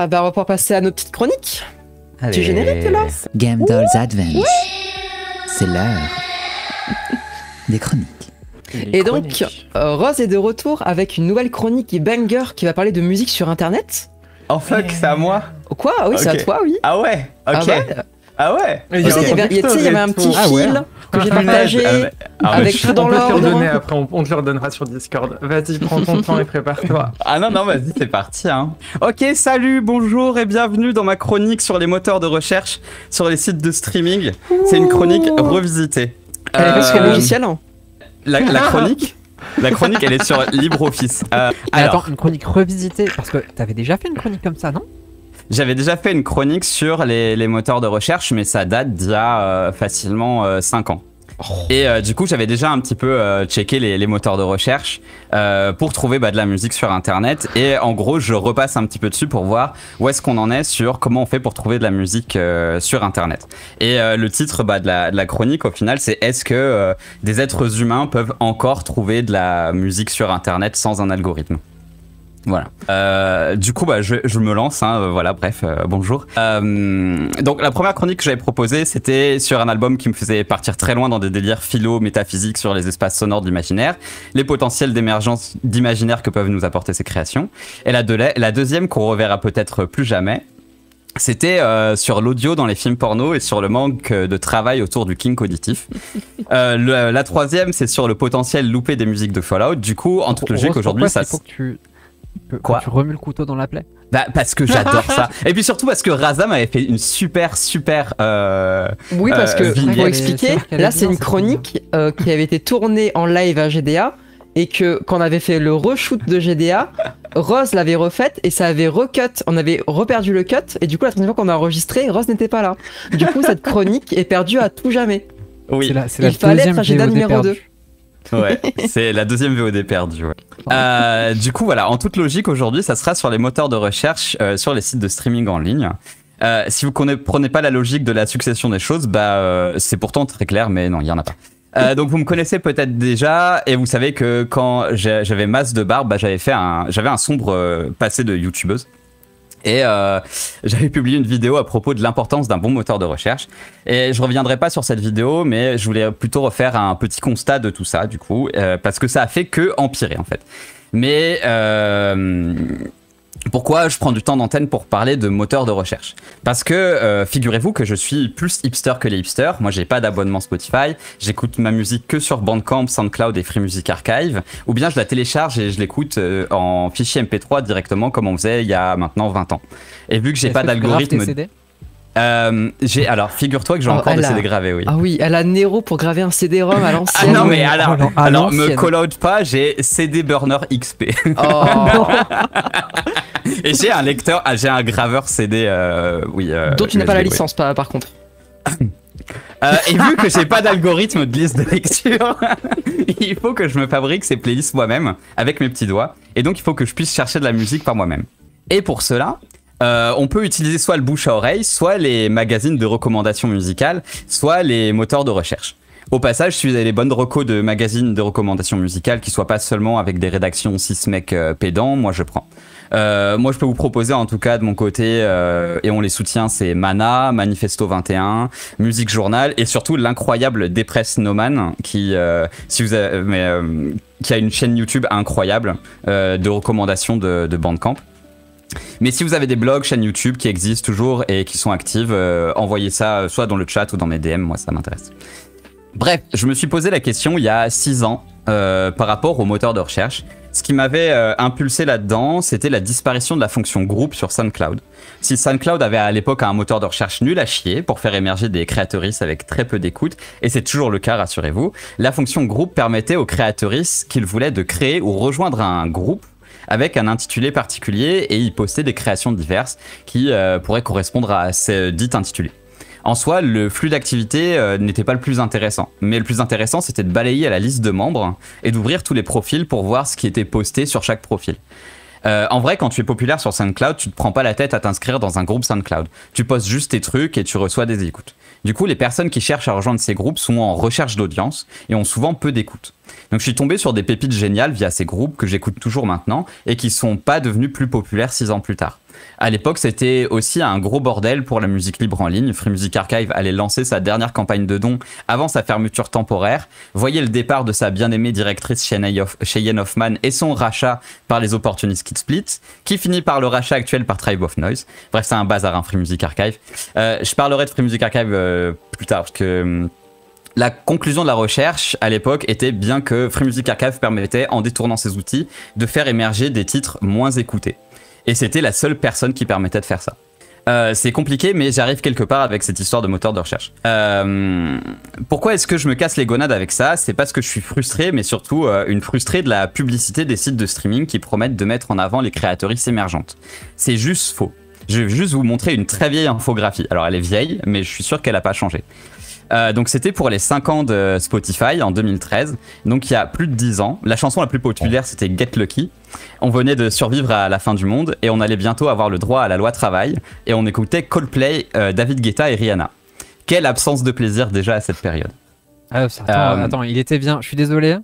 Ah, bah, on va pouvoir passer à nos petites chroniques. tu génères générique, là Game Dolls C'est l'heure des chroniques. et donc, euh, Rose est de retour avec une nouvelle chronique et banger qui va parler de musique sur Internet. Oh fuck, c'est à moi Quoi ah Oui, c'est à toi, oui. Ah ouais ah Ok. Bah, ah ouais Tu sais, Il y, avait un petit ah fil ah, que j'ai partagé avec tout dans l'ordre. après, on, te le redonnera sur Discord. Vas-y, prends ton temps et prépare-toi. Ah non, non, vas-y, c'est parti. Hein. Ok, salut, bonjour et bienvenue dans ma chronique sur les moteurs de recherche sur les sites de streaming. C'est une chronique revisitée. Elle est sur euh, logiciel hein. la, chronique la chronique, elle est sur LibreOffice. Euh, attends, une chronique revisitée, parce que t'avais déjà fait une chronique comme ça, non j'avais déjà fait une chronique sur les, moteurs de recherche, mais ça date d'il y a euh, facilement 5 euh, ans. Oh. Et euh, du coup, j'avais déjà un petit peu checké les, moteurs de recherche pour trouver bah, de la musique sur Internet. Et en gros, je repasse un petit peu dessus pour voir où est-ce qu'on en est sur comment on fait pour trouver de la musique sur Internet. Et le titre bah, de, la, chronique, au final, c'est est-ce que des êtres humains peuvent encore trouver de la musique sur Internet sans un algorithme voilà. Euh, du coup, bah, je, me lance. Hein, euh, voilà, bref, euh, bonjour. donc, la première chronique que j'avais proposée, c'était sur un album qui me faisait partir très loin dans des délires philo, métaphysiques sur les espaces sonores d'imaginaire, les potentiels d'émergence d'imaginaire que peuvent nous apporter ces créations. Et la, la deuxième qu'on reverra peut-être plus jamais, c'était sur l'audio dans les films porno et sur le manque de travail autour du kink auditif. la troisième, c'est sur le potentiel loupé des musiques de Fallout. Du coup, en toute logique, aujourd'hui, ça. Tu remues le couteau dans la plaie bah, parce que j'adore ça. Et puis surtout parce que Razam avait fait une super, super. Euh, oui, parce que, euh, pour expliquer, là, c'est une chronique euh, qui avait été tournée en live à GDA et que quand on avait fait le reshoot de GDA, Rose l'avait refaite et ça avait recut. On avait reperdu le cut et du coup, la troisième fois qu'on a enregistré, Rose n'était pas là. Du coup, cette chronique est perdue à tout jamais. Oui, c'est la, Il fallait être GDA numéro 2. Ouais, c'est la deuxième VOD perdue. Euh, du coup, voilà, en toute logique, aujourd'hui, ça sera sur les moteurs de recherche, euh, sur les sites de streaming en ligne. Euh, si vous ne prenez pas la logique de la succession des choses, bah, c'est pourtant très clair, mais non, il n'y en a pas. donc vous me connaissez peut-être déjà et vous savez que quand j'avais masse de barbe, bah, j'avais fait un, j'avais un sombre passé de youtubeuse. Et euh, j'avais publié une vidéo à propos de l'importance d'un bon moteur de recherche. Et je reviendrai pas sur cette vidéo, mais je voulais plutôt refaire un petit constat de tout ça, du coup, euh, parce que ça a fait que empirer, en fait. Mais euh, pourquoi je prends du temps d'antenne pour parler de moteurs de recherche Parce que euh, figurez-vous que je suis plus hipster que les hipsters. Moi, j'ai pas d'abonnement Spotify. J'écoute ma musique que sur Bandcamp, SoundCloud et Free Music Archive. Ou bien je la télécharge et je l'écoute euh, en fichier MP3 directement comme on faisait il y a maintenant 20 ans. Et vu que j'ai pas d'algorithme. Euh, alors figure-toi que j'ai oh, encore des CD gravés, oui. Ah oui, elle a Nero pour graver un CD-ROM à ah l'ancienne. ah non mais alors, oh, me call out pas, j'ai CD burner XP. Oh. Et j'ai un lecteur, ah, j'ai un graveur CD, euh, oui. Euh, Dont tu n'as pas la licence, par contre. et vu que j'ai pas d'algorithme de liste de lecture, il faut que je me fabrique ces playlists moi-même avec mes petits doigts. Et donc il faut que je puisse chercher de la musique par moi-même. Et pour cela, euh, on peut utiliser soit le bouche à oreille, soit les magazines de recommandations musicales, soit les moteurs de recherche. Au passage, si vous avez les bonnes recos de magazines de recommandations musicales qui soient pas seulement avec des rédactions 6 mecs euh, pédants, moi je prends. Euh, moi je peux vous proposer en tout cas de mon côté, et on les soutient, c'est Mana, Manifesto 21, Musique Journal et surtout l'incroyable Dépresse Noman qui, si vous mais, qui a une chaîne YouTube incroyable de recommandations de, de Bandcamp. Mais si vous avez des blogs, chaînes YouTube qui existent toujours et qui sont actives, euh, envoyez ça euh, soit dans le chat ou dans mes DM, moi ça m'intéresse. Bref, je me suis posé la question il y a 6 ans euh, par rapport au moteur de recherche. Ce qui m'avait impulsé là-dedans, c'était la disparition de la fonction groupe sur SoundCloud. Si SoundCloud avait à l'époque un moteur de recherche nul à chier pour faire émerger des créateuristes avec très peu d'écoute, et c'est toujours le cas, rassurez-vous, la fonction groupe permettait aux créateuristes qu'ils voulaient de créer ou rejoindre un groupe avec un intitulé particulier et y poster des créations diverses qui euh, pourraient correspondre à ces euh, dit intitulé. En soi, le flux d'activité euh, n'était pas le plus intéressant. Mais le plus intéressant, c'était de balayer à la liste de membres et d'ouvrir tous les profils pour voir ce qui était posté sur chaque profil. Euh, en vrai, quand tu es populaire sur SoundCloud, tu te prends pas la tête à t'inscrire dans un groupe SoundCloud. Tu postes juste tes trucs et tu reçois des écoutes. Du coup, les personnes qui cherchent à rejoindre ces groupes sont en recherche d'audience et ont souvent peu d'écoutes. Donc je suis tombé sur des pépites géniales via ces groupes que j'écoute toujours maintenant et qui ne sont pas devenus plus populaires six ans plus tard. À l'époque, c'était aussi un gros bordel pour la musique libre en ligne. Free Music Archive allait lancer sa dernière campagne de dons avant sa fermeture temporaire. Voyez le départ de sa bien-aimée directrice Cheyenne Hoffman et son rachat par les opportunistes Kid Split, qui finit par le rachat actuel par Tribe of Noise. Bref, c'est un bazar, hein, Free Music Archive. Euh, je parlerai de Free Music Archive euh, plus tard, parce que hmm, la conclusion de la recherche à l'époque était bien que Free Music Archive permettait, en détournant ses outils, de faire émerger des titres moins écoutés. Et c'était la seule personne qui permettait de faire ça. Euh, c'est compliqué, mais j'arrive quelque part avec cette histoire de moteur de recherche. Euh, pourquoi est-ce que je me casse les gonades avec ça C'est parce que je suis frustré, mais surtout euh, une frustrée de la publicité des sites de streaming qui promettent de mettre en avant les créatrices émergentes. C'est juste faux. Je vais juste vous montrer une très vieille infographie. Alors elle est vieille, mais je suis sûr qu'elle n'a pas changé. Euh, donc c'était pour les 5 ans de Spotify en 2013, donc il y a plus de 10 ans. La chanson la plus populaire c'était Get Lucky. On venait de survivre à la fin du monde et on allait bientôt avoir le droit à la loi travail et on écoutait Coldplay, euh, David Guetta et Rihanna. Quelle absence de plaisir déjà à cette période. Ah, euh, attends, il était bien, je suis désolé. Hein.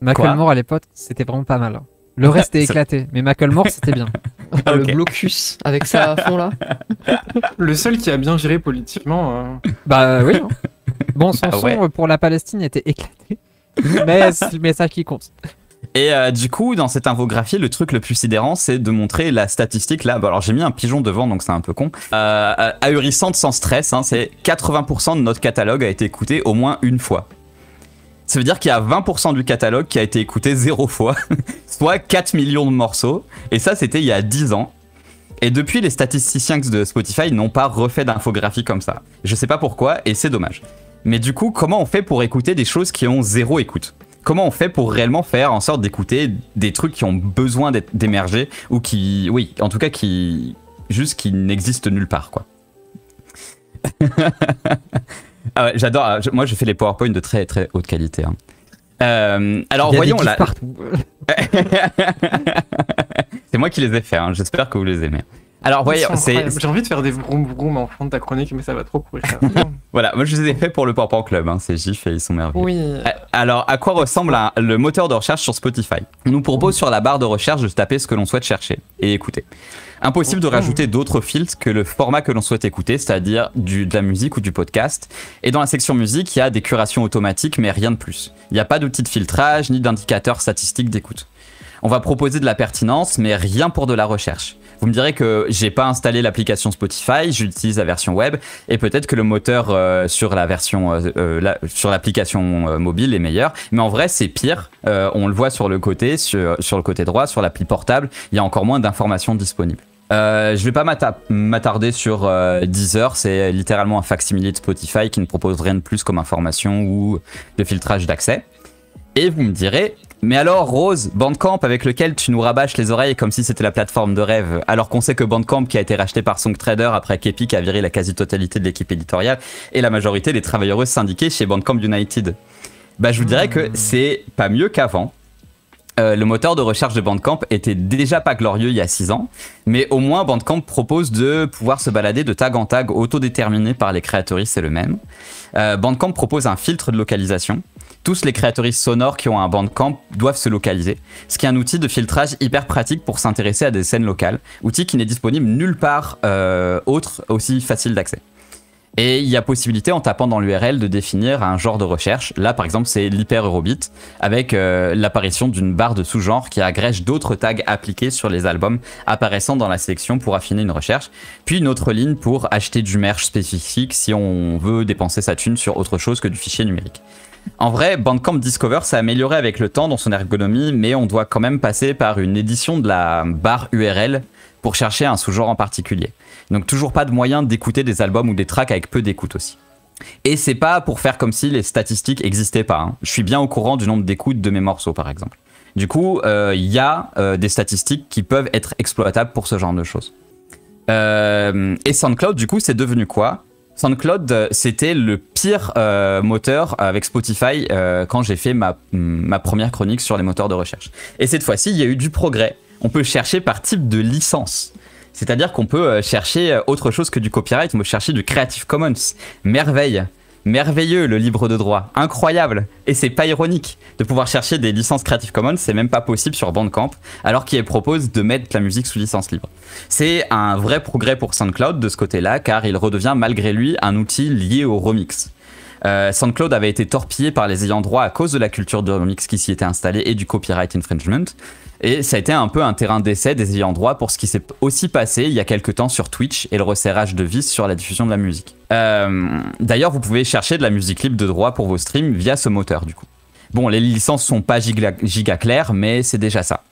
Macklemore à l'époque c'était vraiment pas mal. Le ah, reste est éclaté, mais Macklemore c'était bien. le blocus avec ça à fond là. le seul qui a bien géré politiquement. Bah oui. Hein. Bon, son ah son euh, pour la Palestine était éclaté, mais c'est le qui compte. Et euh, du coup, dans cette infographie, le truc le plus sidérant, c'est de montrer la statistique là. alors j'ai mis un pigeon devant, donc c'est un peu con. Euh, euh ahurissante sans stress, hein, c'est 80% de notre catalogue a été écouté au moins une fois. Ça veut dire qu'il y a 20% du catalogue qui a été écouté zéro fois, soit 4 millions de morceaux. Et ça, c'était il y a 10 ans. Et depuis, les statisticiens de Spotify n'ont pas refait d'infographie comme ça. Je sais pas pourquoi, et c'est dommage. Mais du coup, comment on fait pour écouter des choses qui ont zéro écoute Comment on fait pour réellement faire en sorte d'écouter des trucs qui ont besoin d'émerger ou qui, oui, en tout cas qui, juste qui n'existent nulle part, quoi. ah ouais, j'adore. Ah, moi, je fais les powerpoints de très très haute qualité. Hein. Euh, alors voyons là. C'est moi qui les ai faits. Hein. J'espère que vous les aimez. Alors, voyez, c'est. J'ai envie de faire des vroom vroom en fond de ta chronique, mais ça va trop courir. voilà, moi je les ai fait pour le Porpan Club, hein, c'est ces et ils sont merveilleux. Oui. Euh, alors, à quoi ressemble le moteur de recherche sur Spotify On nous propose sur la barre de recherche de taper ce que l'on souhaite chercher et écouter. Impossible de oh. rajouter d'autres filtres que le format que l'on souhaite écouter, c'est-à-dire de la musique ou du podcast. Et dans la section musique, il y a des curations automatiques, mais rien de plus. Il n'y a pas d'outil de filtrage ni d'indicateur statistique d'écoute. On va proposer de la pertinence, mais rien pour de la recherche. Vous me direz que j'ai pas installé l'application Spotify, j'utilise la version web et peut-être que le moteur euh, sur la version euh, euh, sur l'application mobile est meilleur, mais en vrai c'est pire. on le voit sur le côté sur, le côté droit, sur l'appli portable, il y a encore moins d'informations disponibles. Euh, je vais pas m'attarder sur Deezer, c'est littéralement un facsimilé de Spotify qui ne propose rien de plus comme information ou de filtrage d'accès. Et vous me direz, mais alors, Rose, Bandcamp, avec lequel tu nous rabâches les oreilles comme si c'était la plateforme de rêve, alors qu'on sait que Bandcamp, qui a été racheté par SongTrader après qu'Epic a viré la quasi-totalité de l'équipe éditoriale et la majorité des travailleurs syndiqués chez Bandcamp United, bah, je vous dirais que hmm. c'est pas mieux qu'avant. Euh, le moteur de recherche de Bandcamp était déjà pas glorieux il y a 6 ans, mais au moins Bandcamp propose de pouvoir se balader de tag en tag autodéterminé par les créateurs. c'est le même. Euh, Bandcamp propose un filtre de localisation tous les créatrices sonores qui ont un bandcamp doivent se localiser, ce qui est un outil de filtrage hyper pratique pour s'intéresser à des scènes locales, outil qui n'est disponible nulle part euh, autre aussi facile d'accès. Et il y a possibilité en tapant dans l'URL de définir un genre de recherche. Là par exemple c'est l'hyper eurobeat avec euh, l'apparition d'une barre de sous-genre qui agrège d'autres tags appliqués sur les albums apparaissant dans la sélection pour affiner une recherche. Puis une autre ligne pour acheter du merch spécifique si on veut dépenser sa thune sur autre chose que du fichier numérique. En vrai, Bandcamp Discover s'est amélioré avec le temps dans son ergonomie, mais on doit quand même passer par une édition de la barre URL pour chercher un sous-genre en particulier. Donc toujours pas de moyen d'écouter des albums ou des tracks avec peu d'écoute aussi. Et c'est pas pour faire comme si les statistiques n'existaient pas. Hein. Je suis bien au courant du nombre d'écoutes de mes morceaux par exemple. Du coup, il euh, y a euh, des statistiques qui peuvent être exploitables pour ce genre de choses. Euh, et SoundCloud, du coup, c'est devenu quoi SoundCloud, c'était le pire moteur avec Spotify quand j'ai fait ma, ma, première chronique sur les moteurs de recherche. Et cette fois-ci, il y a eu du progrès. On peut chercher par type de licence. C'est-à-dire qu'on peut euh, chercher euh, autre chose que du copyright, on peut chercher du Creative Commons. Merveille merveilleux le libre de droit, incroyable. Et c'est pas ironique de pouvoir chercher des licences Creative Commons, c'est même pas possible sur Bandcamp, alors qu'il propose de mettre la musique sous licence libre. C'est un vrai progrès pour SoundCloud de ce côté-là, car il redevient malgré lui un outil lié au remix. Euh, SoundCloud avait été torpillé par les ayants droit à cause de la culture de remix qui s'y était installée et du copyright infringement. Et ça a été un peu un terrain d'essai des ayants droit pour ce qui s'est aussi passé il y a quelques temps sur Twitch et le resserrage de vis sur la diffusion de la musique. Euh, d'ailleurs, vous pouvez chercher de la musique libre de droit pour vos streams via ce moteur du coup. Bon, les licences sont pas giga, giga claires, mais c'est déjà ça.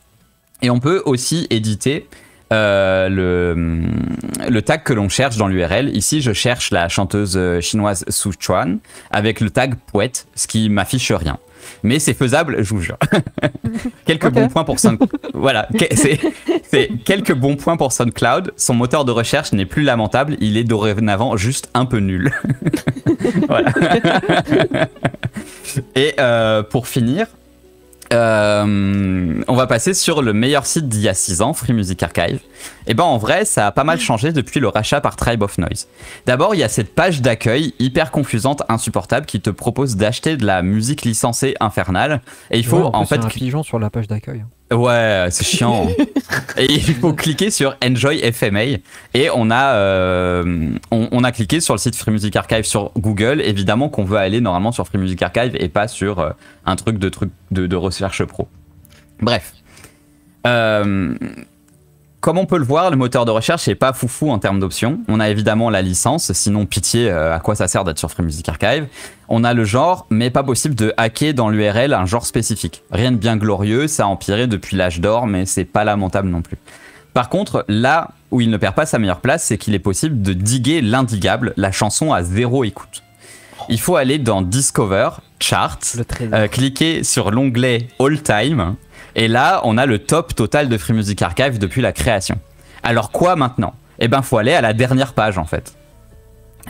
Et on peut aussi éditer euh, le, tag que l'on cherche dans l'URL. Ici, je cherche la chanteuse euh, chinoise Su Chuan avec le tag poète, ce qui m'affiche rien. Mais c'est faisable, je vous jure. quelques bons points pour SoundCloud. voilà, c'est, quelques bons points pour SoundCloud. Son moteur de recherche n'est plus lamentable, il est dorénavant juste un peu nul. Et euh, pour finir, euh, on va passer sur le meilleur site d'il y a 6 ans, Free Music Archive. Et eh ben en vrai, ça a pas mal mm. changé depuis le rachat par Tribe of Noise. D'abord, il y a cette page d'accueil hyper confusante, insupportable, qui te propose d'acheter de la musique licencée infernale. Et il faut en fait. Un pigeon sur la page d'accueil. Ouais, c'est chiant. Hein. et il faut cliquer sur Enjoy FMA. Et on a, euh, on, a cliqué sur le site Free Music Archive sur Google. Évidemment qu'on veut aller normalement sur Free Music Archive et pas sur euh, un truc de, truc de, de recherche pro. Bref. Euh, comme on peut le voir, le moteur de recherche n'est pas foufou en termes d'options. On a évidemment la licence, sinon pitié, euh, à quoi ça sert d'être sur Free Music Archive. On a le genre, mais pas possible de hacker dans l'URL un genre spécifique. Rien de bien glorieux, ça a empiré depuis l'âge d'or, mais c'est pas lamentable non plus. Par contre, là où il ne perd pas sa meilleure place, c'est qu'il est possible de diguer l'indigable, la chanson à zéro écoute. Il faut aller dans Discover, Chart, euh, cliquer sur l'onglet All Time, et là, on a le top total de Free Music Archive depuis la création. Alors quoi maintenant Eh ben, faut aller à la dernière page en fait.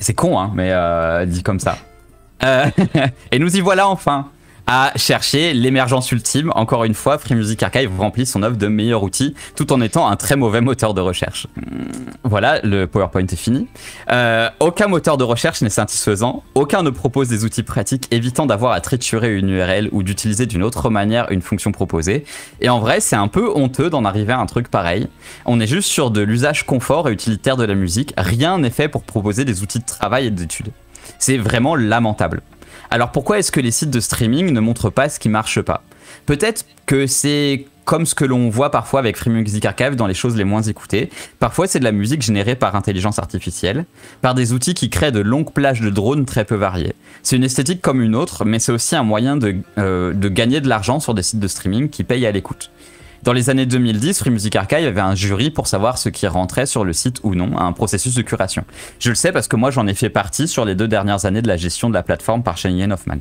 C'est con, hein, mais euh, dit comme ça. Euh, et nous y voilà enfin à chercher l'émergence ultime. Encore une fois, Free Music Archive remplit son offre de meilleurs outils tout en étant un très mauvais moteur de recherche. Hmm, voilà, le PowerPoint est fini. Euh, aucun moteur de recherche n'est satisfaisant, aucun ne propose des outils pratiques évitant d'avoir à triturer une URL ou d'utiliser d'une autre manière une fonction proposée. Et en vrai, c'est un peu honteux d'en arriver à un truc pareil. On est juste sur de l'usage confort et utilitaire de la musique, rien n'est fait pour proposer des outils de travail et d'études. C'est vraiment lamentable. Alors pourquoi est-ce que les sites de streaming ne montrent pas ce qui marche pas Peut-être que c'est comme ce que l'on voit parfois avec Free Music Archive dans les choses les moins écoutées. Parfois, c'est de la musique générée par intelligence artificielle, par des outils qui créent de longues plages de drones très peu variées. C'est une esthétique comme une autre, mais c'est aussi un moyen de, euh, de gagner de l'argent sur des sites de streaming qui payent à l'écoute. Dans les années 2010, Free Music Archive avait un jury pour savoir ce qui rentrait sur le site ou non, un processus de curation. Je le sais parce que moi j'en ai fait partie sur les deux dernières années de la gestion de la plateforme par Shane Hoffman.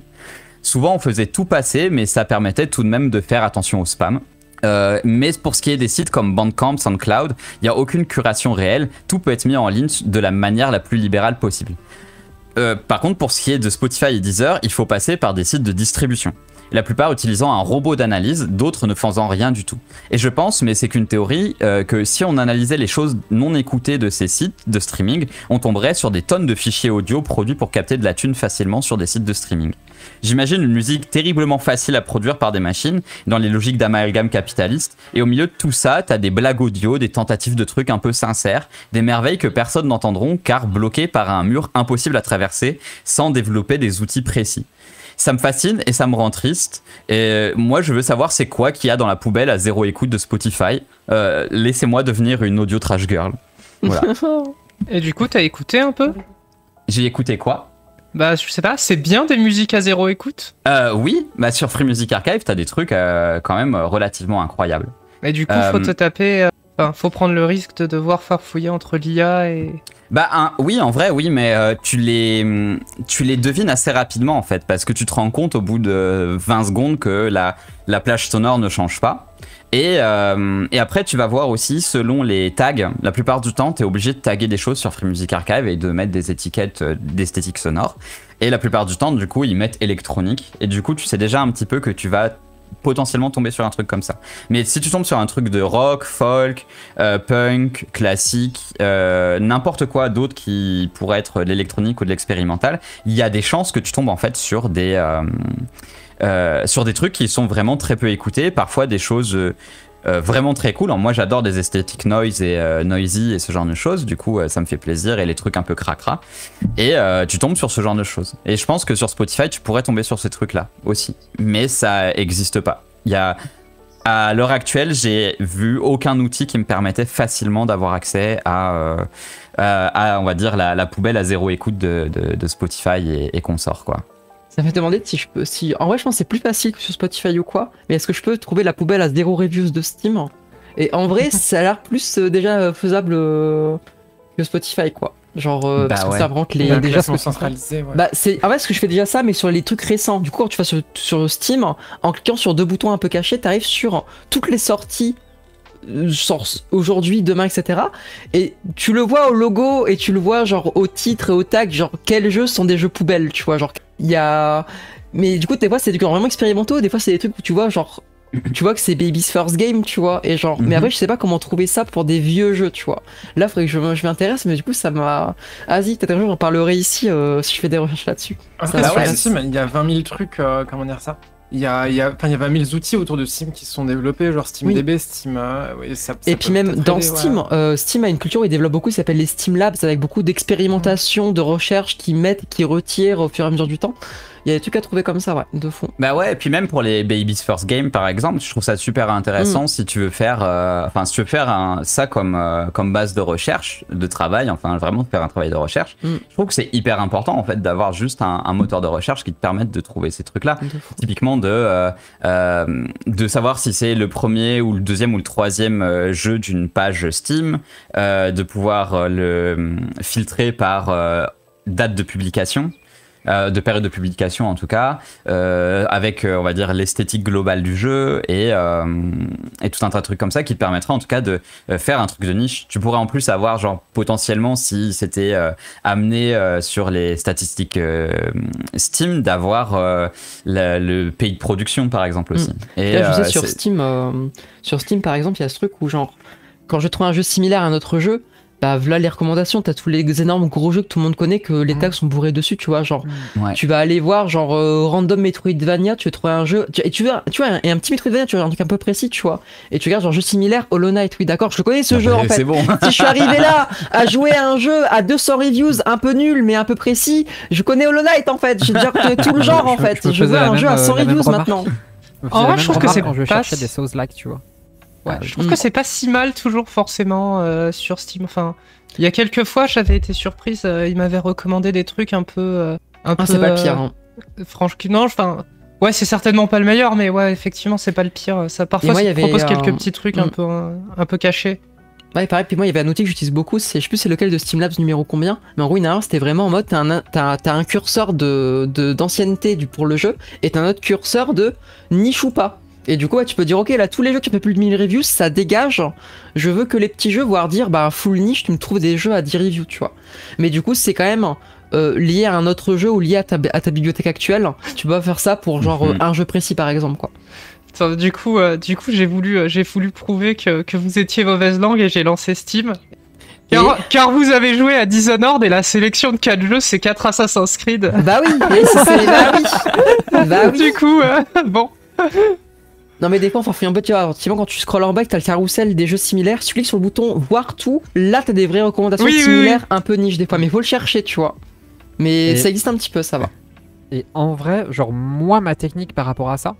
Souvent on faisait tout passer, mais ça permettait tout de même de faire attention au spam. Euh, mais pour ce qui est des sites comme Bandcamp, SoundCloud, il n'y a aucune curation réelle, tout peut être mis en ligne de la manière la plus libérale possible. Euh, par contre, pour ce qui est de Spotify et Deezer, il faut passer par des sites de distribution la plupart utilisant un robot d'analyse, d'autres ne faisant rien du tout. Et je pense, mais c'est qu'une théorie, euh, que si on analysait les choses non écoutées de ces sites de streaming, on tomberait sur des tonnes de fichiers audio produits pour capter de la thune facilement sur des sites de streaming. J'imagine une musique terriblement facile à produire par des machines, dans les logiques d'amalgame capitaliste, et au milieu de tout ça, t'as des blagues audio, des tentatives de trucs un peu sincères, des merveilles que personne n'entendront car bloquées par un mur impossible à traverser sans développer des outils précis ça me fascine et ça me rend triste. Et euh, moi, je veux savoir c'est quoi qu'il y a dans la poubelle à zéro écoute de Spotify. Euh, laissez-moi devenir une audio trash girl. et du coup, t'as écouté un peu J'ai écouté quoi bah, je sais pas, c'est bien des musiques à zéro écoute euh, Oui, bah sur Free Music Archive, t'as des trucs euh, quand même relativement incroyables. Mais du coup, faut te taper faut prendre le risque de devoir farfouiller entre l'IA et. Bah oui, en vrai, oui, mais euh, tu, les, tu les devines assez rapidement en fait, parce que tu te rends compte au bout de 20 secondes que la, la plage sonore ne change pas. Et, euh, et, après, tu vas voir aussi, selon les tags, la plupart du temps, tu es obligé de taguer des choses sur Free Music Archive et de mettre des étiquettes euh, d'esthétique sonore. Et la plupart du temps, du coup, ils mettent électronique. Et du coup, tu sais déjà un petit peu que tu vas potentiellement tomber sur un truc comme ça. Mais si tu tombes sur un truc de rock, folk, euh, punk, classique, euh, n'importe quoi d'autre qui pourrait être de l'électronique ou de l'expérimental, il y a des chances que tu tombes en fait sur des euh, sur des trucs qui sont vraiment très peu écoutés, parfois des choses euh, vraiment très cool. en moi, j'adore des esthétiques noise et euh, noisy et ce genre de choses. Du coup, euh, ça me fait plaisir et les trucs un peu cracra. Et tu tombes sur ce genre de choses. Et je pense que sur Spotify, tu pourrais tomber sur ces trucs-là aussi. Mais ça n'existe pas. Il y a... À l'heure actuelle, j'ai vu aucun outil qui me permettait facilement d'avoir accès à, on va dire, la, poubelle à zéro écoute de, Spotify et, et consort, quoi ça m'a demandé si je peux. Si... En vrai, je pense que c'est plus facile que sur Spotify ou quoi. Mais est-ce que je peux trouver la poubelle à 0 reviews de Steam Et en vrai, ça a l'air plus euh, déjà euh, faisable euh, que Spotify, quoi. Genre, bah parce que ça rentre les. déjà, centralisé. Ouais. Bah, c'est. En vrai, ce que je fais déjà ça, mais sur les trucs récents. Du coup, quand tu vas sur, sur Steam, en cliquant sur deux boutons un peu cachés, t'arrives sur toutes les sorties aujourd'hui, demain, etc. Et tu le vois au logo et tu le vois genre au titre et au tag, genre quels jeux sont des jeux poubelles, tu vois, genre il Mais du coup, des fois, c'est des vraiment expérimentaux. Des fois, c'est des trucs où tu vois, genre, tu vois que c'est Baby's First Game, tu vois. Et genre, mais mhm. après, je sais pas comment trouver ça pour des vieux jeux, tu vois. Là, faudrait que je, je m'intéresse, mais du coup, ça m'a. Vas-y, peut-être un jour, j'en parlerai ici euh, si je fais des recherches là-dessus. il y a 20 000 trucs, euh, comment dire ça il y a, il y a, il y a 20 000 outils autour de Steam qui sont développés, genre SteamDB, Steam. Euh, ça, et puis même dans Steam, euh, Steam a une culture où il développe beaucoup, il s'appelle les Steam Labs, avec beaucoup d'expérimentation, de recherche qui mettent, qui retirent au fur et à mesure du temps. Il y a des trucs à trouver comme ça, ouais, de fond. Bah ouais, et puis même pour les Baby's First Game, par exemple, je trouve ça super intéressant mm. si tu veux faire, euh, enfin, si tu veux faire un, ça comme, euh, comme base de recherche, de travail, enfin, vraiment faire un travail de recherche. Mm. Je trouve que c'est hyper important, en fait, d'avoir juste un, moteur de recherche qui te permette de trouver ces trucs-là. Typiquement de, euh, de savoir si c'est le premier ou le deuxième ou le troisième jeu d'une page Steam, de pouvoir le filtrer par date de publication euh, de période de publication en tout cas, euh, avec euh, on va dire l'esthétique globale du jeu et, et, tout un tas de trucs comme ça qui te permettra en tout cas de faire un truc de niche. Tu pourrais en plus avoir genre potentiellement si c'était amené sur les statistiques Steam d'avoir le pays de production par exemple aussi. Hmm. Et je sais, sur Steam, sur Steam par exemple, il y a ce truc où genre quand je trouve un jeu similaire à un autre jeu, bah voilà les recommandations, t'as tous les énormes gros jeux que tout le monde connaît que les tags sont bourrés dessus, tu vois, genre mm. tu vas aller voir genre euh, random Metroidvania, tu vas trouver un jeu et tu vois tu vois et un petit Metroidvania, tu vois un truc un peu précis, tu vois. Et tu regardes genre jeu similaire Hollow Knight, oui d'accord, je connais ce ah jeu bah, en fait. si je suis arrivé là à jouer à un jeu à 200 reviews un peu nul mais un peu précis, je connais Hollow Knight en fait, j'ai déjà tout le genre en fait. Je, veux un jeu à 100 euh, reviews maintenant. En vrai, je trouve que c'est quand je cherche des sauces like, tu vois. Ouais, ah, je trouve que c'est pas si mal toujours forcément euh, sur Steam. Enfin, il y a quelques fois, j'avais été surprise. Euh, il m'avait recommandé des trucs un peu, euh, ah, C'est pas pire. Hein. Franchement, enfin, ouais, c'est certainement pas le meilleur, mais ouais, effectivement, c'est pas le pire. Ça parfois, moi, ça propose quelques petits trucs un mm. peu, un peu cachés. Ouais, pareil, puis moi, il y avait un outil que j'utilise beaucoup, c'est, je sais plus c'est lequel de Steam Labs numéro combien, mais en gros, c'était vraiment en mode, t'as un, un curseur de, de, d'ancienneté du, pour le jeu, et t'as un autre curseur de niche ou pas. Et du coup, tu peux dire, ok, là, tous les jeux qui ont plus de 1000 reviews, ça dégage. Je veux que les petits jeux, voire dire, bah, full niche, tu me trouves des jeux à 10 reviews, tu vois. Mais du coup, c'est quand même euh, lié à un autre jeu ou lié à ta, bibliothèque actuelle. Tu peux faire ça pour genre mhm. un jeu précis, par exemple, quoi. Du coup, euh, du coup, j'ai voulu, euh, j'ai voulu prouver que, vous étiez mauvaise langue et j'ai lancé Steam. Car, car, vous avez joué à Dishonored et la sélection de 4 jeux, c'est 4 Assassin's Creed. Bah oui, bah oui. bah oui. Du coup, bon. Non mais des fois enfin, un peu tu vois, quand tu scrolles en bas t'as le carrousel des jeux similaires, tu cliques sur le bouton voir tout, là t'as des vraies recommandations similaires, un peu niche des fois, mais faut le chercher tu vois. Mais ça existe un petit peu, ça va. Et en vrai, genre moi ma technique par rapport à ça,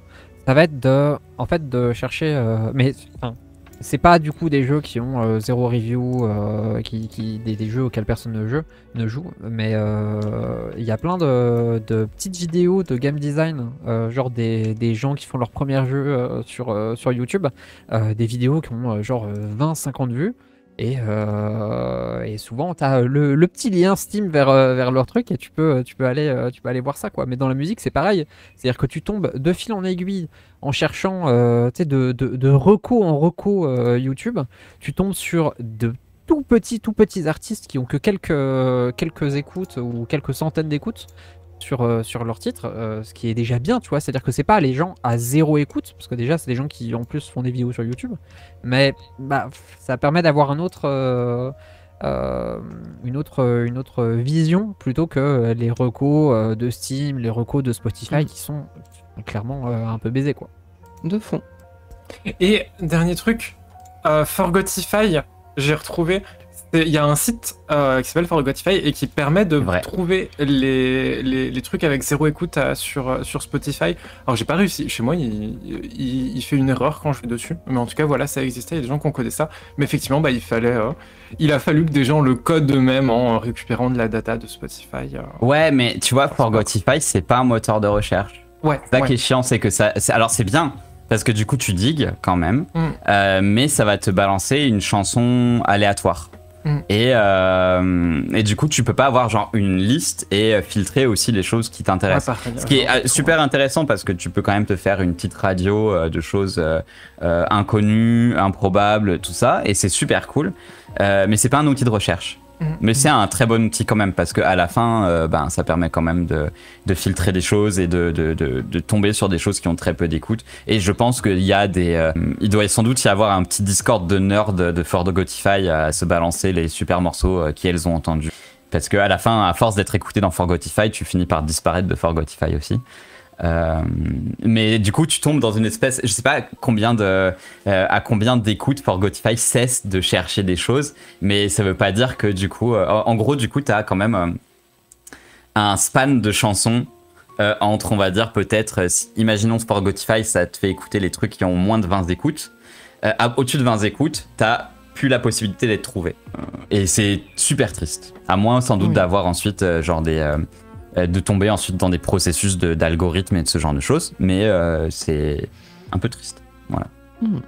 ça va être de, en fait, de chercher, euh, mais enfin, c'est pas du coup des jeux qui ont euh, zéro review, euh, qui, des, jeux auxquels personne ne, joue, ne joue mais euh, il y a plein de, petites vidéos de game design, genre des, gens qui font leur premier jeu sur, sur YouTube, des vidéos qui ont genre 20-50 vues, euh, et, souvent, tu as euh, le, petit lien Steam vers, euh, vers leur truc et tu peux, tu, peux aller, tu peux aller voir ça. quoi. Mais dans la musique, c'est pareil. C'est-à-dire que tu tombes de fil en aiguille en cherchant de, de, de, reco en reco YouTube. Tu tombes sur de tout petits, tout petits artistes qui ont que quelques, quelques écoutes ou quelques centaines d'écoutes, sur, euh, sur leur titre, euh, ce qui est déjà bien, tu vois. C'est-à-dire que c'est pas les gens à zéro écoute, parce que déjà, c'est des gens qui en plus font des vidéos sur YouTube, mais bah, ça permet d'avoir un autre. Euh, une, autre, une autre vision plutôt que les recos de Steam, les recos de Spotify qui sont clairement un peu baisés quoi. De fond. Et dernier truc, Forgotify, j'ai retrouvé, il y a un site euh, qui s'appelle Forgotify et qui permet de trouver les, trucs avec zéro écoute euh, sur, euh, sur Spotify. Alors j'ai pas réussi, chez moi il, fait une erreur quand je vais dessus, mais en tout cas voilà ça existait, il y a des gens qui ont codé ça. Mais effectivement bah, il fallait, il a fallu que des gens le codent eux-mêmes en récupérant de la data de Spotify. ouais mais tu vois Forgotify c'est pas un moteur de recherche. Ouais. Ça qui est chiant c'est que ça, alors c'est bien, parce que du coup tu digues quand même, mm. mais ça va te balancer une chanson aléatoire. Mm. Euh, et, du coup, tu peux pas avoir genre une liste et euh, filtrer aussi les choses qui t'intéressent. Ce qui est euh, super intéressant parce que tu peux quand même te faire une petite radio de choses inconnues, improbables, tout ça, et c'est super cool. mais c'est pas un outil de recherche. Mm. Mais c'est un très bon outil quand même parce qu'à la fin, euh, ben, ça permet quand même de, de filtrer des choses et de, de, de, tomber sur des choses qui ont très peu d'écoute. Et je pense qu'il y a des, euh, il doit sans doute y avoir un petit Discord de nerds de Ford Gotify à se balancer les super morceaux euh, qui elles ont entendus. Parce qu'à la fin, à force d'être écouté dans Forgotify, tu finis par disparaître de Forgotify aussi. Euh, mais du coup, tu tombes dans une espèce, je sais pas combien de, euh, à combien d'écoutes pour cesse de chercher des choses, mais ça veut pas dire que du coup, euh, en gros, du coup, t'as quand même un span de chansons entre, on va dire, peut-être, imaginons que Gotify, ça te fait écouter les trucs qui ont moins de 20 écoutes. Au-dessus de 20 écoutes, t'as plus la possibilité d'être trouvé. Et c'est super triste. À moins, sans doute, d'avoir ensuite, genre, des euh, de tomber ensuite dans des processus d'algorithmes et de ce genre de choses. Mais euh, c'est un peu triste. Voilà. Hmm.